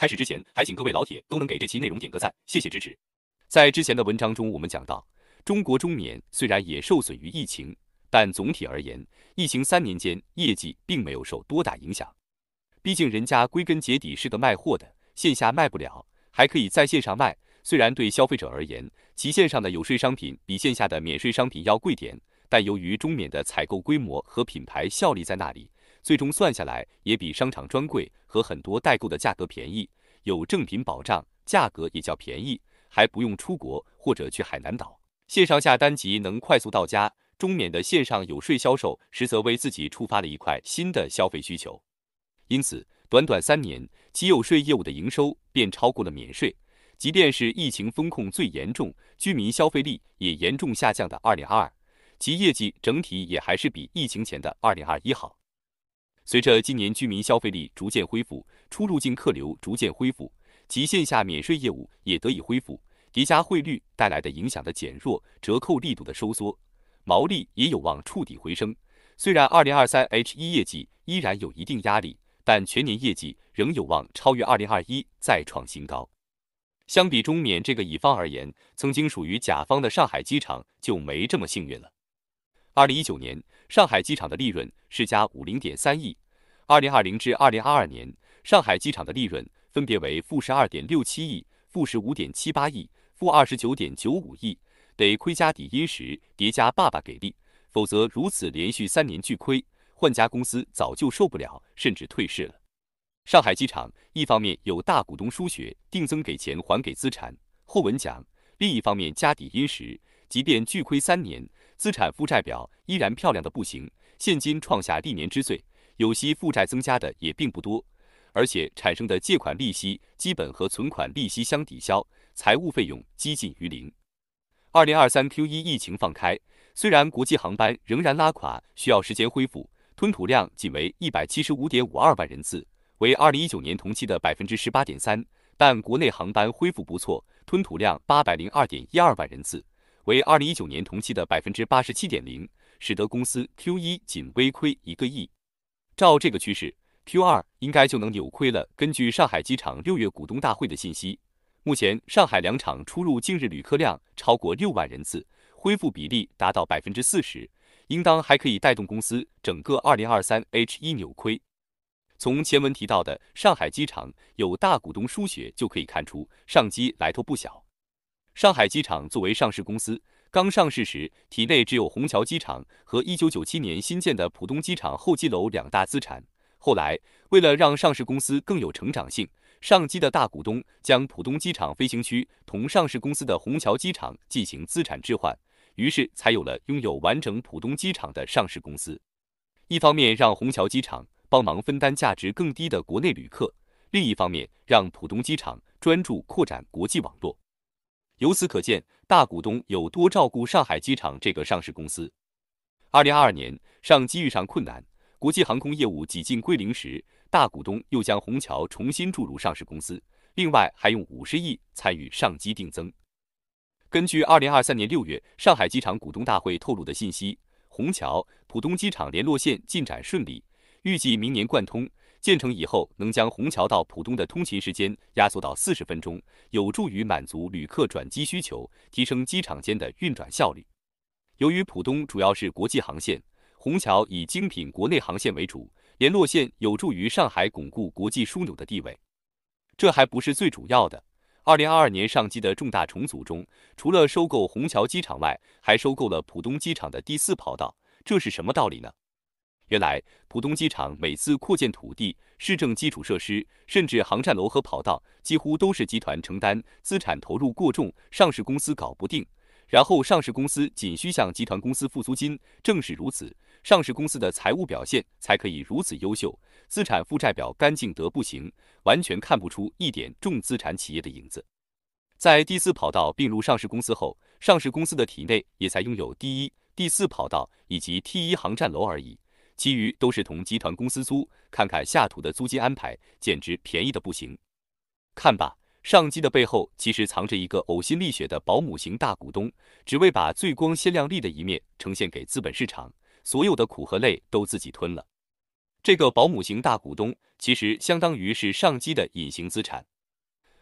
开始之前，还请各位老铁都能给这期内容点个赞，谢谢支持。在之前的文章中，我们讲到，中国中免虽然也受损于疫情，但总体而言，疫情三年间业绩并没有受多大影响。毕竟人家归根结底是个卖货的，线下卖不了，还可以在线上卖。虽然对消费者而言，其线上的有税商品比线下的免税商品要贵点，但由于中免的采购规模和品牌效力在那里。最终算下来也比商场专柜和很多代购的价格便宜，有正品保障，价格也较便宜，还不用出国或者去海南岛，线上下单即能快速到家。中免的线上有税销售，实则为自己触发了一块新的消费需求。因此，短短三年，其有税业务的营收便超过了免税。即便是疫情风控最严重、居民消费力也严重下降的2022，其业绩整体也还是比疫情前的2021好。随着今年居民消费力逐渐恢复，出入境客流逐渐恢复，及线下免税业务也得以恢复，叠加汇率带来的影响的减弱，折扣力度的收缩，毛利也有望触底回升。虽然 2023H1 业绩依然有一定压力，但全年业绩仍有望超越2021，再创新高。相比中缅这个乙方而言，曾经属于甲方的上海机场就没这么幸运了。2019年。上海机场的利润是加五零点三亿。二零二零至二零二二年，上海机场的利润分别为负十二点六七亿、负十五点七八亿、负二十九点九五亿。得亏加底因时叠加爸爸给力，否则如此连续三年巨亏，换家公司早就受不了，甚至退市了。上海机场一方面有大股东输血定增给钱还给资产，后文讲；另一方面加底因时，即便巨亏三年。资产负债表依然漂亮的不行，现金创下历年之最，有息负债增加的也并不多，而且产生的借款利息基本和存款利息相抵消，财务费用接近于零。二零二三 Q 一疫情放开，虽然国际航班仍然拉垮，需要时间恢复，吞吐量仅为一百七十五点五二万人次，为二零一九年同期的百分之十八点三，但国内航班恢复不错，吞吐量八百零二点一二万人次。为二零一九年同期的百分之八十七点零，使得公司 Q1 仅微亏一个亿。照这个趋势，Q2 应该就能扭亏了。根据上海机场六月股东大会的信息，目前上海两场出入近日旅客量超过六万人次，恢复比例达到百分之四十，应当还可以带动公司整个二零二三 H1 扭亏。从前文提到的上海机场有大股东输血就可以看出，上机来头不小。上海机场作为上市公司，刚上市时体内只有虹桥机场和一九九七年新建的浦东机场候机楼两大资产。后来，为了让上市公司更有成长性，上机的大股东将浦东机场飞行区同上市公司的虹桥机场进行资产置换，于是才有了拥有完整浦东机场的上市公司。一方面让虹桥机场帮忙分担价值更低的国内旅客，另一方面让浦东机场专注扩展国际网络。由此可见，大股东有多照顾上海机场这个上市公司。二零二二年，上机遇上困难，国际航空业务几近归零时，大股东又将虹桥重新注入上市公司，另外还用五十亿参与上机定增。根据二零二三年六月上海机场股东大会透露的信息，虹桥浦东机场联络线进展顺利，预计明年贯通。建成以后，能将虹桥到浦东的通勤时间压缩到四十分钟，有助于满足旅客转机需求，提升机场间的运转效率。由于浦东主要是国际航线，虹桥以精品国内航线为主，联络线有助于上海巩固国际枢纽的地位。这还不是最主要的。二零二二年上机的重大重组中，除了收购虹桥机场外，还收购了浦东机场的第四跑道。这是什么道理呢？原来浦东机场每次扩建土地、市政基础设施，甚至航站楼和跑道，几乎都是集团承担，资产投入过重，上市公司搞不定，然后上市公司仅需向集团公司付租金。正是如此，上市公司的财务表现才可以如此优秀，资产负债表干净得不行，完全看不出一点重资产企业的影子。在第四跑道并入上市公司后，上市公司的体内也才拥有第一、第四跑道以及 T 一航站楼而已。其余都是同集团公司租，看看下图的租金安排，简直便宜的不行。看吧，上机的背后其实藏着一个呕心沥血的保姆型大股东，只为把最光鲜亮丽的一面呈现给资本市场，所有的苦和累都自己吞了。这个保姆型大股东其实相当于是上机的隐形资产。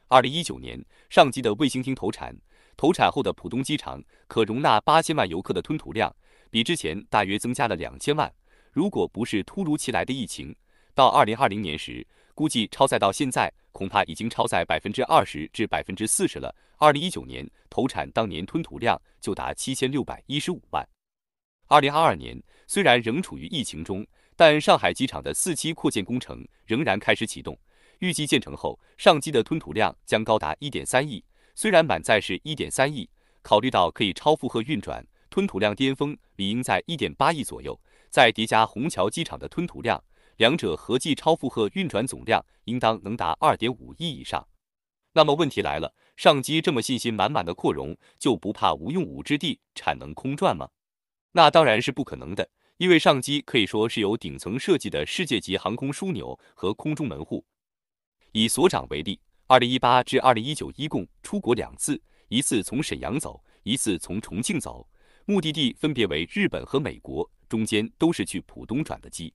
二零一九年，上机的卫星厅投产，投产后的浦东机场可容纳八千万游客的吞吐量，比之前大约增加了两千万。如果不是突如其来的疫情，到二零二零年时，估计超载到现在恐怕已经超载百分之二十至百分之四十了。二零一九年投产当年吞吐量就达七千六百一十五万。二零二二年虽然仍处于疫情中，但上海机场的四期扩建工程仍然开始启动，预计建成后上机的吞吐量将高达一点三亿。虽然满载是一点三亿，考虑到可以超负荷运转，吞吐量巅峰理应在一点八亿左右。再叠加虹桥机场的吞吐量，两者合计超负荷运转总量应当能达二点五亿以上。那么问题来了，上机这么信心满满的扩容，就不怕无用武之地、产能空转吗？那当然是不可能的，因为上机可以说是由顶层设计的世界级航空枢纽和空中门户。以所长为例，二零一八至二零一九一共出国两次，一次从沈阳走，一次从重庆走，目的地分别为日本和美国。中间都是去浦东转的机。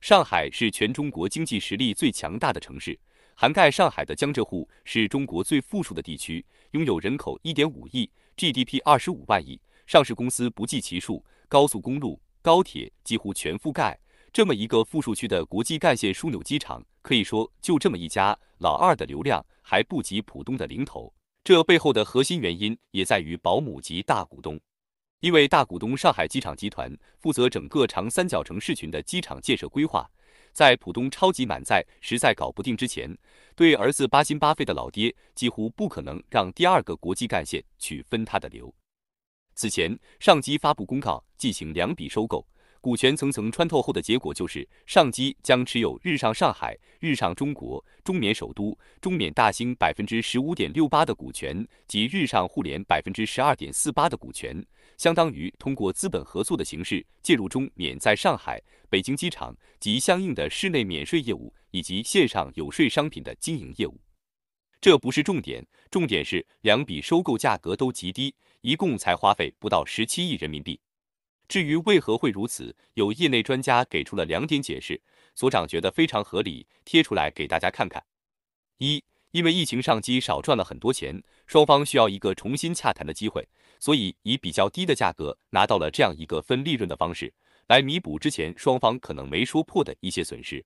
上海是全中国经济实力最强大的城市，涵盖上海的江浙沪是中国最富庶的地区，拥有人口一点五亿，GDP 二十五万亿，上市公司不计其数，高速公路、高铁几乎全覆盖。这么一个富庶区的国际干线枢纽机场，可以说就这么一家老二的流量还不及浦东的零头。这背后的核心原因也在于保姆级大股东。因为大股东上海机场集团负责整个长三角城市群的机场建设规划，在浦东超级满载实在搞不定之前，对儿子八心八肺的老爹几乎不可能让第二个国际干线去分他的流。此前，上机发布公告进行两笔收购，股权层层穿透后的结果就是，上机将持有日上上海、日上中国、中缅首都、中缅大兴百分之十五点六八的股权及日上互联百分之十二点四八的股权。相当于通过资本合作的形式介入中免在上海、北京机场及相应的室内免税业务，以及线上有税商品的经营业务。这不是重点，重点是两笔收购价格都极低，一共才花费不到十七亿人民币。至于为何会如此，有业内专家给出了两点解释，所长觉得非常合理，贴出来给大家看看。一因为疫情上机少赚了很多钱，双方需要一个重新洽谈的机会，所以以比较低的价格拿到了这样一个分利润的方式，来弥补之前双方可能没说破的一些损失。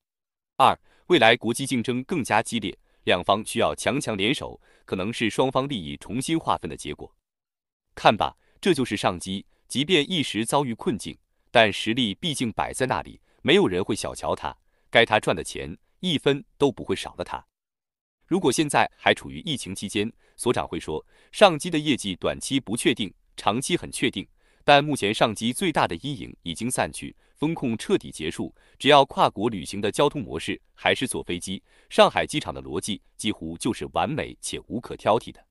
二，未来国际竞争更加激烈，两方需要强强联手，可能是双方利益重新划分的结果。看吧，这就是上机，即便一时遭遇困境，但实力毕竟摆在那里，没有人会小瞧他，该他赚的钱一分都不会少了他。如果现在还处于疫情期间，所长会说上机的业绩短期不确定，长期很确定。但目前上机最大的阴影已经散去，风控彻底结束。只要跨国旅行的交通模式还是坐飞机，上海机场的逻辑几乎就是完美且无可挑剔的。